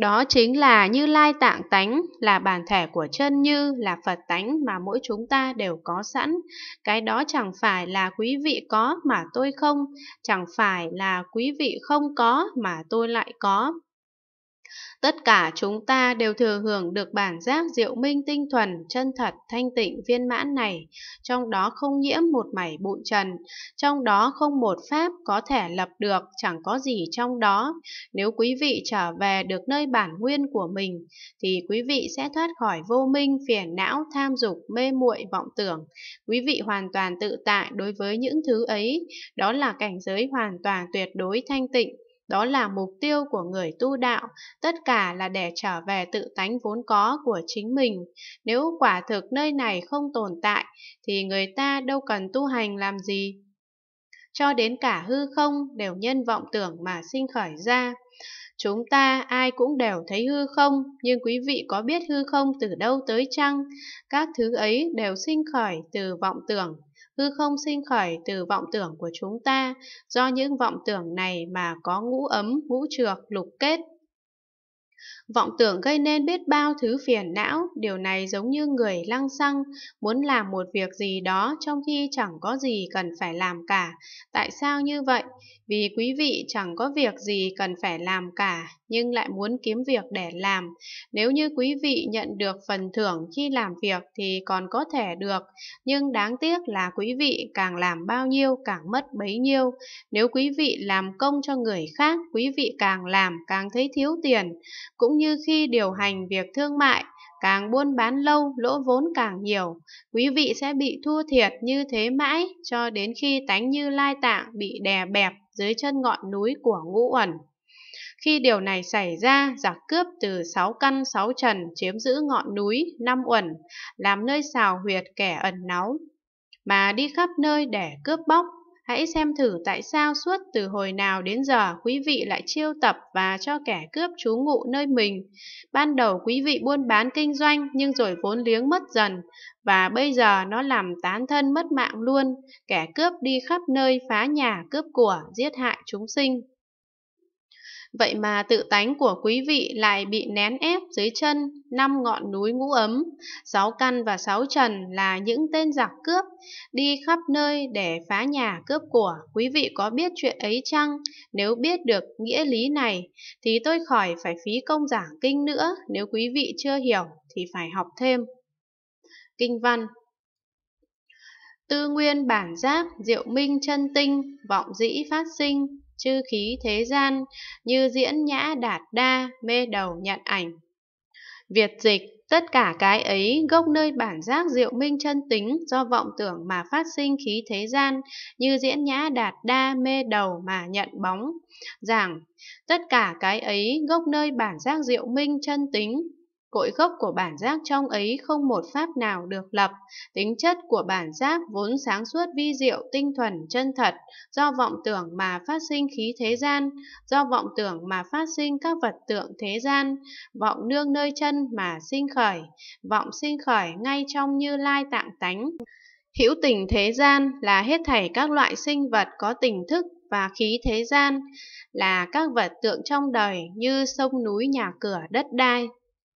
Đó chính là Như Lai Tạng Tánh, là bản thể của chân Như, là Phật Tánh mà mỗi chúng ta đều có sẵn. Cái đó chẳng phải là quý vị có mà tôi không, chẳng phải là quý vị không có mà tôi lại có. Tất cả chúng ta đều thừa hưởng được bản giác diệu minh tinh thuần, chân thật, thanh tịnh viên mãn này, trong đó không nhiễm một mảy bụi trần, trong đó không một pháp có thể lập được, chẳng có gì trong đó. Nếu quý vị trở về được nơi bản nguyên của mình, thì quý vị sẽ thoát khỏi vô minh, phiền não, tham dục, mê muội vọng tưởng. Quý vị hoàn toàn tự tại đối với những thứ ấy, đó là cảnh giới hoàn toàn tuyệt đối thanh tịnh. Đó là mục tiêu của người tu đạo, tất cả là để trở về tự tánh vốn có của chính mình. Nếu quả thực nơi này không tồn tại, thì người ta đâu cần tu hành làm gì. Cho đến cả hư không đều nhân vọng tưởng mà sinh khởi ra. Chúng ta ai cũng đều thấy hư không, nhưng quý vị có biết hư không từ đâu tới chăng? Các thứ ấy đều sinh khởi từ vọng tưởng hư không sinh khởi từ vọng tưởng của chúng ta, do những vọng tưởng này mà có ngũ ấm, ngũ trược, lục kết, Vọng tưởng gây nên biết bao thứ phiền não, điều này giống như người lăng xăng, muốn làm một việc gì đó trong khi chẳng có gì cần phải làm cả. Tại sao như vậy? Vì quý vị chẳng có việc gì cần phải làm cả, nhưng lại muốn kiếm việc để làm. Nếu như quý vị nhận được phần thưởng khi làm việc thì còn có thể được, nhưng đáng tiếc là quý vị càng làm bao nhiêu càng mất bấy nhiêu. Nếu quý vị làm công cho người khác, quý vị càng làm càng thấy thiếu tiền cũng như khi điều hành việc thương mại, càng buôn bán lâu lỗ vốn càng nhiều, quý vị sẽ bị thua thiệt như thế mãi cho đến khi tánh như lai tạng bị đè bẹp dưới chân ngọn núi của ngũ ẩn. Khi điều này xảy ra, giặc cướp từ sáu căn sáu trần chiếm giữ ngọn núi, năm uẩn, làm nơi xào huyệt kẻ ẩn náu, mà đi khắp nơi để cướp bóc, Hãy xem thử tại sao suốt từ hồi nào đến giờ quý vị lại chiêu tập và cho kẻ cướp trú ngụ nơi mình. Ban đầu quý vị buôn bán kinh doanh nhưng rồi vốn liếng mất dần và bây giờ nó làm tán thân mất mạng luôn. Kẻ cướp đi khắp nơi phá nhà cướp của, giết hại chúng sinh. Vậy mà tự tánh của quý vị lại bị nén ép dưới chân năm ngọn núi ngũ ấm, sáu căn và sáu trần là những tên giặc cướp, đi khắp nơi để phá nhà cướp của. Quý vị có biết chuyện ấy chăng? Nếu biết được nghĩa lý này, thì tôi khỏi phải phí công giảng kinh nữa, nếu quý vị chưa hiểu thì phải học thêm. Kinh văn Tư nguyên bản giác, diệu minh chân tinh, vọng dĩ phát sinh, chư khí thế gian, như diễn nhã đạt đa, mê đầu nhận ảnh. Việt dịch, tất cả cái ấy gốc nơi bản giác diệu minh chân tính do vọng tưởng mà phát sinh khí thế gian, như diễn nhã đạt đa mê đầu mà nhận bóng. Giảng, tất cả cái ấy gốc nơi bản giác diệu minh chân tính cội gốc của bản giác trong ấy không một pháp nào được lập, tính chất của bản giác vốn sáng suốt vi diệu tinh thuần chân thật, do vọng tưởng mà phát sinh khí thế gian, do vọng tưởng mà phát sinh các vật tượng thế gian, vọng nương nơi chân mà sinh khởi, vọng sinh khởi ngay trong như lai tạng tánh. Hữu tình thế gian là hết thảy các loại sinh vật có tình thức và khí thế gian, là các vật tượng trong đời như sông núi nhà cửa đất đai